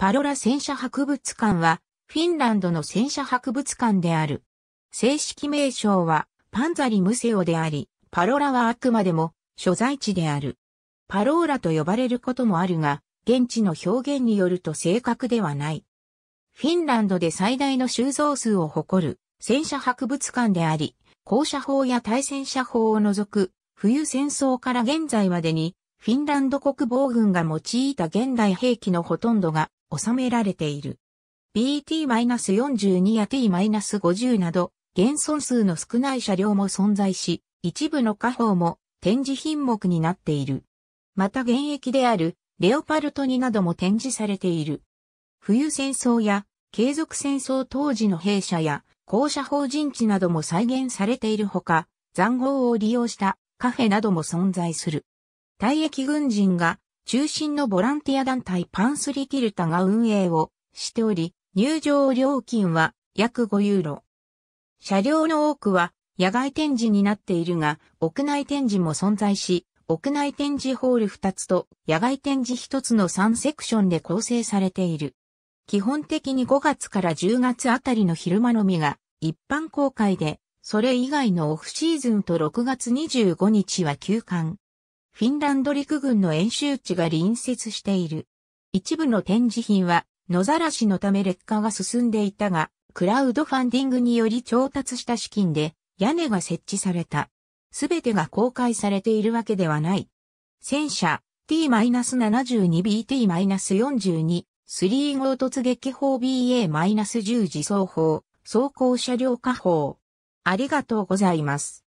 パロラ戦車博物館は、フィンランドの戦車博物館である。正式名称は、パンザリムセオであり、パロラはあくまでも、所在地である。パローラと呼ばれることもあるが、現地の表現によると正確ではない。フィンランドで最大の収蔵数を誇る戦車博物館であり、高射法や対戦車法を除く、冬戦争から現在までに、フィンランド国防軍が用いた現代兵器のほとんどが収められている。BT-42 や T-50 など、現存数の少ない車両も存在し、一部の家宝も展示品目になっている。また現役であるレオパルト2なども展示されている。冬戦争や継続戦争当時の兵舎や校舎法人地なども再現されているほか、残壕を利用したカフェなども存在する。退役軍人が中心のボランティア団体パンスリキルタが運営をしており、入場料金は約5ユーロ。車両の多くは野外展示になっているが、屋内展示も存在し、屋内展示ホール2つと野外展示1つの3セクションで構成されている。基本的に5月から10月あたりの昼間のみが一般公開で、それ以外のオフシーズンと6月25日は休館。フィンランド陸軍の演習地が隣接している。一部の展示品は野ざらしのため劣化が進んでいたが、クラウドファンディングにより調達した資金で屋根が設置された。すべてが公開されているわけではない。戦車 T-72BT-42 3号突撃砲 BA-10 自走砲走行車両火砲。ありがとうございます。